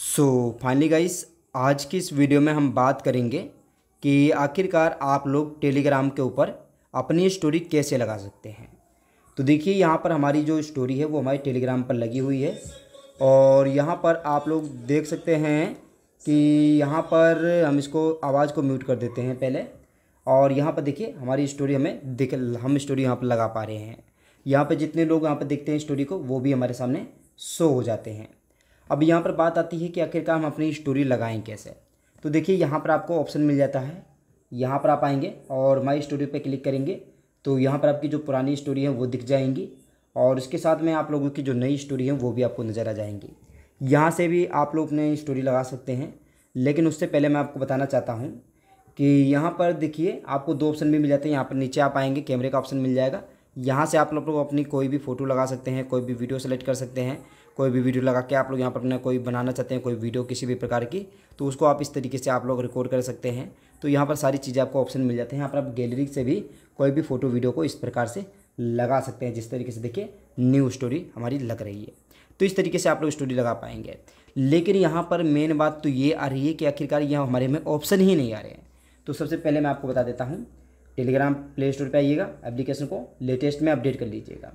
so finally guys आज की इस वीडियो में हम बात करेंगे कि आखिरकार आप लोग टेलीग्राम के ऊपर अपनी स्टोरी कैसे लगा सकते हैं तो देखिए यहाँ पर हमारी जो स्टोरी है वो हमारे टेलीग्राम पर लगी हुई है और यहाँ पर आप लोग देख सकते हैं कि यहाँ पर हम इसको आवाज़ को म्यूट कर देते हैं पहले और यहाँ पर देखिए हमारी स्टोरी हमें दिख हम स्टोरी यहाँ पर लगा पा रहे हैं यहाँ पर जितने लोग यहाँ पर देखते हैं स्टोरी को वो भी हमारे सामने शो हो जाते हैं अब यहाँ पर बात आती है कि आखिरकार हम अपनी स्टोरी लगाएं कैसे तो देखिए यहाँ पर आपको ऑप्शन मिल जाता है यहाँ पर आप आएंगे और माई स्टोरी पर क्लिक करेंगे तो यहाँ पर आपकी जो पुरानी स्टोरी है वो दिख जाएंगी और इसके साथ में आप लोगों की जो नई स्टोरी है वो भी आपको नज़र आ जाएंगी यहाँ से भी आप लोग अपनी स्टोरी लगा सकते हैं लेकिन उससे पहले मैं आपको बताना चाहता हूँ कि यहाँ पर देखिए आपको दो ऑप्शन भी मिल जाते हैं यहाँ पर नीचे आप आएंगे कैमरे का ऑप्शन मिल जाएगा यहाँ से आप लोग अपनी कोई भी फ़ोटो लगा सकते हैं कोई भी वीडियो सेलेक्ट कर सकते हैं कोई भी वीडियो लगा के आप लोग यहाँ पर अपना कोई बनाना चाहते हैं कोई वीडियो किसी भी प्रकार की तो उसको आप इस तरीके से आप लोग रिकॉर्ड कर सकते हैं तो यहाँ पर सारी चीज़ें आपको ऑप्शन मिल जाते हैं यहाँ पर आप गैलरी से भी कोई भी फोटो वीडियो को इस प्रकार से लगा सकते हैं जिस तरीके से देखिए न्यू स्टोरी हमारी लग रही है तो इस तरीके से आप लोग स्टोरी लगा पाएंगे लेकिन यहाँ पर मेन बात तो ये आ रही है कि आखिरकार यहाँ हमारे में ऑप्शन ही नहीं आ रहे हैं तो सबसे पहले मैं आपको बता देता हूँ टेलीग्राम प्ले स्टोर पर आइएगा एप्लीकेशन को लेटेस्ट में अपडेट कर लीजिएगा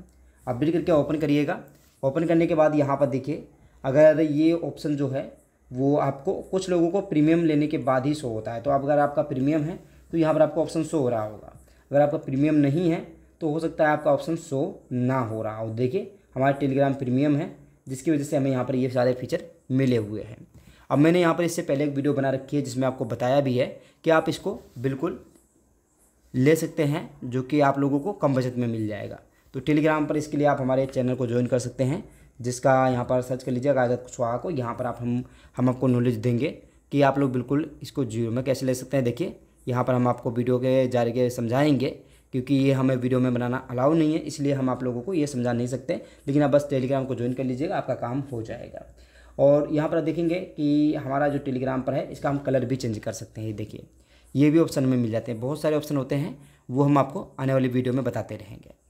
अपडेट करके ओपन करिएगा ओपन करने के बाद यहाँ पर देखिए अगर ये ऑप्शन जो है वो आपको कुछ लोगों को प्रीमियम लेने के बाद ही शो होता है तो अब अगर आपका प्रीमियम है तो यहाँ पर आपका ऑप्शन शो हो रहा होगा अगर आपका प्रीमियम नहीं है तो हो सकता है आपका ऑप्शन शो ना हो रहा हो देखिए हमारे टेलीग्राम प्रीमियम है जिसकी वजह से हमें यहाँ पर ये सारे फीचर मिले हुए हैं अब मैंने यहाँ पर इससे पहले एक वीडियो बना रखी है जिसमें आपको बताया भी है कि आप इसको बिल्कुल ले सकते हैं जो कि आप लोगों को कम बजट में मिल जाएगा तो टेलीग्राम पर इसके लिए आप हमारे चैनल को ज्वाइन कर सकते हैं जिसका यहाँ पर सर्च कर लीजिएगा आज़ाद कुशवाहा को यहाँ पर आप हम हम आपको नॉलेज देंगे कि आप लोग बिल्कुल इसको जीरो में कैसे ले सकते हैं देखिए यहाँ पर हम आपको वीडियो के जारी के समझाएंगे क्योंकि ये हमें वीडियो में बनाना अलाउ नहीं है इसलिए हम आप लोगों को ये समझा नहीं सकते लेकिन आप बस टेलीग्राम को ज्वाइन कर लीजिएगा आपका काम हो जाएगा और यहाँ पर देखेंगे कि हमारा जो टेलीग्राम पर है इसका हम कलर भी चेंज कर सकते हैं ये देखिए ये भी ऑप्शन में मिल जाते हैं बहुत सारे ऑप्शन होते हैं वो हम आपको आने वाली वीडियो में बताते रहेंगे